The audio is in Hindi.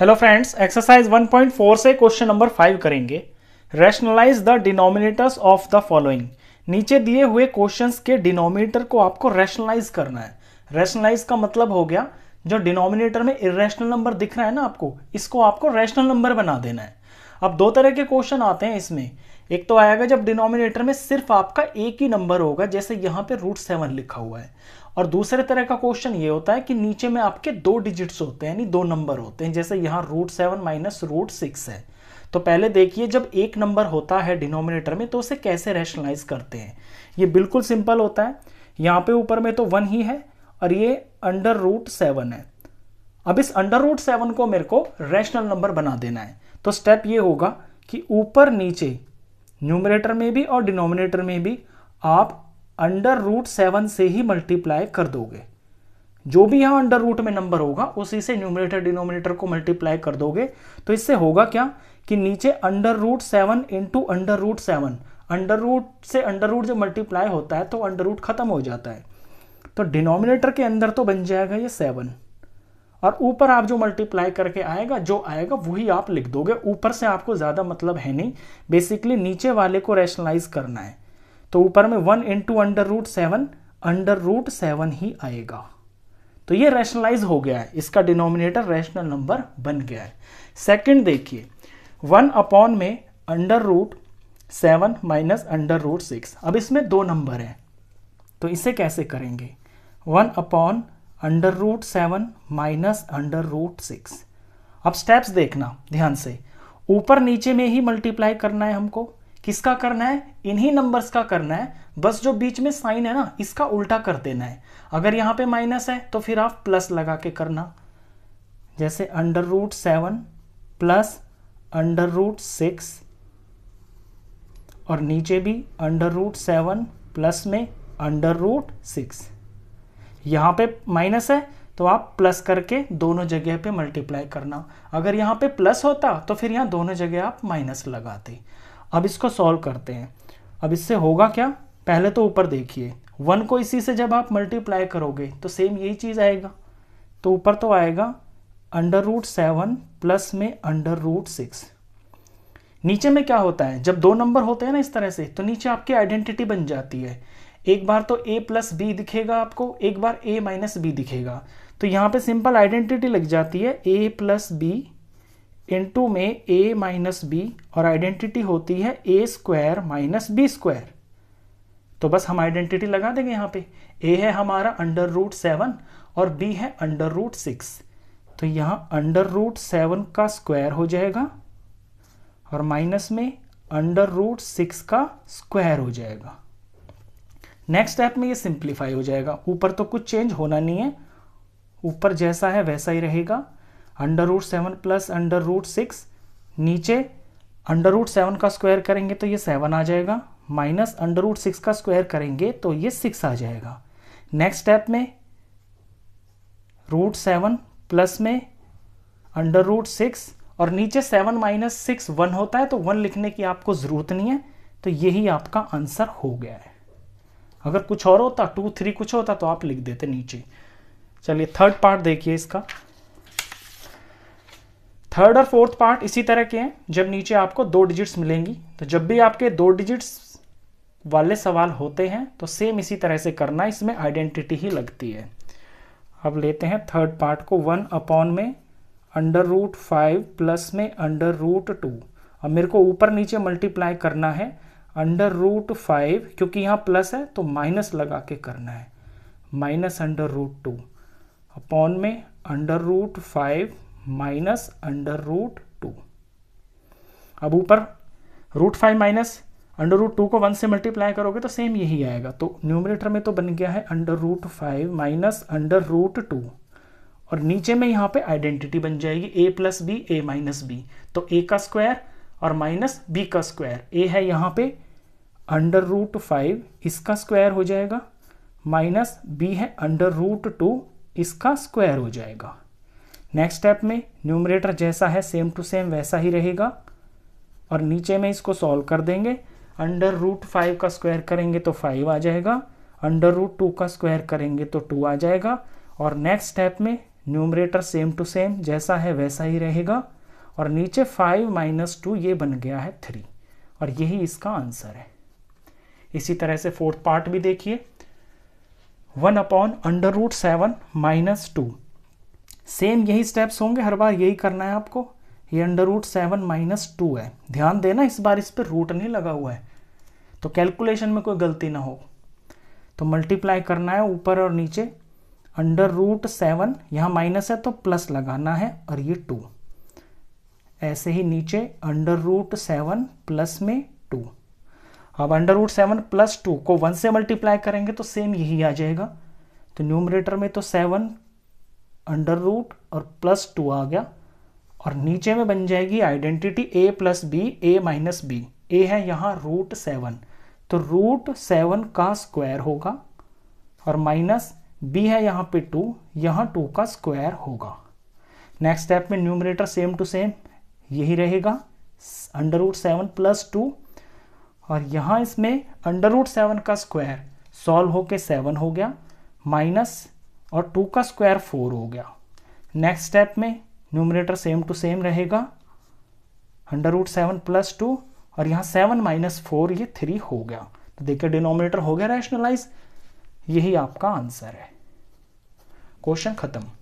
हेलो फ्रेंड्स एक्सरसाइज 1.4 से क्वेश्चन नंबर 5 करेंगे rationalise the denominators of the following नीचे दिए हुए क्वेश्चंस के डिनोमिनेटर को आपको रैशनलाइज करना है रैशनलाइज का मतलब हो गया जो डिनोमिनेटर में इरेशनल नंबर दिख रहा है ना आपको इसको आपको रैशनल नंबर बना देना है अब दो तरह के क्वेश्चन आते हैं इसमें एक तो आएगा जब डिनोमिनेटर में सिर्फ आपका एक ही नंबर होगा जैसे यहाँ पे रूट सेवन लिखा हुआ है और दूसरे तरह का क्वेश्चन ये होता है कि नीचे में आपके दो डिजिट्स होते हैं यानी दो नंबर होते हैं जैसे यहाँ root seven minus root six है तो पहले देखिए जब एक नंबर होता है डिनोमिनेटर में तो उसे कैसे रैशनलाइज करते हैं ये बिल्कुल सिंपल होता है यहाँ पे ऊपर में तो वन ही है और ये अंडर रूट सेवन है अब इस अंडर रूट सेवन को मेरे को रैशनल नंबर बना देना है तो स्टेप ये होगा कि ऊपर नीचे न्यूमरेटर में भी और डिनोमिनेटर में भी आप अंडर रूट सेवन से ही मल्टीप्लाई कर दोगे जो भी यहाँ अंडर रूट में नंबर होगा उसी से न्यूमरेटर डिनोमिनेटर को मल्टीप्लाई कर दोगे तो इससे होगा क्या कि नीचे under root seven into under root seven under root से अंडर रूट जब मल्टीप्लाई होता है तो अंडर रूट खत्म हो जाता है तो डिनोमिनेटर के अंदर तो बन जाएगा ये सेवन और ऊपर आप जो मल्टीप्लाई करके आएगा जो आएगा वही आप लिख दोगे ऊपर से आपको ज़्यादा मतलब है नहीं बेसिकली नीचे वाले को रैशनलाइज करना है तो ऊपर में one into under root seven under root seven ही आएगा तो ये रैशनलाइज हो गया है इसका डिनोमिनेटर रैशनल नंबर बन गया है सेकेंड देखिए वन अपॉन में under root seven minus under root six अब इसमें दो नंबर हैं तो इसे कैसे करेंगे one upon under root seven minus under root six अब स्टेप्स देखना ध्यान से ऊपर नीचे में ही मल्टीप्लाई करना है हमको किसका करना है इन्हीं नंबर्स का करना है बस जो बीच में साइन है ना इसका उल्टा कर देना है अगर यहां पे माइनस है तो फिर आप प्लस लगा के करना जैसे under root seven plus under root six और नीचे भी अंडर रूट सेवन प्लस में अंडर रूट सिक्स यहाँ पे माइनस है तो आप प्लस करके दोनों जगह पे मल्टीप्लाई करना अगर यहाँ पे प्लस होता तो फिर यहाँ दोनों जगह आप माइनस लगाते अब इसको सॉल्व करते हैं अब इससे होगा क्या पहले तो ऊपर देखिए वन को इसी से जब आप मल्टीप्लाई करोगे तो सेम यही चीज़ आएगा तो ऊपर तो आएगा अंडर रूट सेवन प्लस में अंडर रूट सिक्स नीचे में क्या होता है जब दो नंबर होते हैं ना इस तरह से तो नीचे आपकी आइडेंटिटी बन जाती है एक बार तो ए प्लस बी दिखेगा आपको एक बार ए माइनस बी दिखेगा तो यहाँ पे सिंपल आइडेंटिटी लग जाती है ए प्लस बी इंटू में ए माइनस बी और आइडेंटिटी होती है A square minus B square तो बस हम आइडेंटिटी लगा देंगे यहाँ पे ए है हमारा अंडर रूट सेवन और बी है अंडर रूट सिक्स तो यहाँ अंडर रूट सेवन का स्क्वायर हो जाएगा और माइनस में अंडर रूट सिक्स का स्क्वायर हो जाएगा नेक्स्ट स्टेप में ये सिंप्लीफाई हो जाएगा ऊपर तो कुछ चेंज होना नहीं है ऊपर जैसा है वैसा ही रहेगा under root seven plus under root six नीचे अंडर रूट सेवन का स्क्वायर करेंगे तो ये सेवन आ जाएगा माइनस अंडर रूट सिक्स का स्क्वायर करेंगे तो ये सिक्स आ जाएगा नेक्स्ट स्टेप में रूट सेवन प्लस में अंडर रूट सिक्स और नीचे सेवन माइनस सिक्स वन होता है तो वन लिखने की आपको ज़रूरत नहीं है तो यही आपका आंसर हो गया है अगर कुछ और होता टू थ्री कुछ होता तो आप लिख देते नीचे चलिए थर्ड पार्ट देखिए इसका थर्ड और फोर्थ पार्ट इसी तरह के हैं जब नीचे आपको दो डिजिट्स मिलेंगी तो जब भी आपके दो डिजिट्स वाले सवाल होते हैं तो सेम इसी तरह से करना इसमें आइडेंटिटी ही लगती है अब लेते हैं थर्ड पार्ट को वन अपॉन में अंडर रूट फाइव प्लस में अंडर रूट टू अब मेरे को ऊपर नीचे मल्टीप्लाई करना है अंडर रूट फाइव क्योंकि यहाँ प्लस है तो माइनस लगा के करना है minus under root two upon में under root five minus under root two अब ऊपर root five minus under root two को वन से मल्टीप्लाई करोगे तो सेम यही आएगा तो न्यूमिनेटर में तो बन गया है under root five minus under root two और नीचे में यहाँ पे आइडेंटिटी बन जाएगी A plus B A minus B तो ए का स्क्वायर और माइनस बी का स्क्वायर ए है यहाँ पे अंडर रूट फाइव इसका स्क्वायर हो जाएगा माइनस बी है अंडर रूट टू इसका स्क्वायर हो जाएगा नेक्स्ट स्टेप में न्यूमरेटर जैसा है सेम टू सेम वैसा ही रहेगा और नीचे में इसको सॉल्व कर देंगे अंडर रूट फाइव का स्क्वायर करेंगे तो फाइव आ जाएगा अंडर रूट टू का स्क्वायर करेंगे तो टू आ जाएगा और नेक्स्ट स्टेप में न्यूमरेटर सेम टू सेम जैसा है वैसा ही रहेगा और नीचे फाइव माइनस टू ये बन गया है थ्री और यही इसका आंसर है इसी तरह से फोर्थ पार्ट भी देखिए one upon under root seven minus two same यही स्टेप्स होंगे हर बार यही करना है आपको ये under root seven minus two है ध्यान देना इस बार इस पर रूट नहीं लगा हुआ है तो कैलकुलेशन में कोई गलती ना हो तो मल्टीप्लाई करना है ऊपर और नीचे अंडर रूट सेवन यहाँ माइनस है तो प्लस लगाना है और ये टू ऐसे ही नीचे अंडर रूट सेवन प्लस में टू अब under root seven plus two को वन से मल्टीप्लाई करेंगे तो सेम यही आ जाएगा तो न्यूमरेटर में तो सेवन अंडर रूट और प्लस टू आ गया और नीचे में बन जाएगी identity A plus B A minus B A है यहाँ रूट सेवन तो रूट सेवन का स्क्वायर होगा और माइनस बी है यहाँ पे टू यहाँ टू का स्क्वायर होगा नेक्स्ट स्टेप में न्यूमरेटर सेम टू सेम यही रहेगा under root seven plus two और यहाँ इसमें अंडर रूट सेवन का स्क्वायर सॉल्व होके सेवन हो गया माइनस और टू का स्क्वायर फोर हो गया नेक्स्ट स्टेप में न्यूमिनेटर सेम टू सेम रहेगा under root seven plus two और यहाँ सेवन माइनस फोर ये थ्री हो गया तो देखिए डिनोमिनेटर हो गया रैशनलाइज यही आपका आंसर है क्वेश्चन खत्म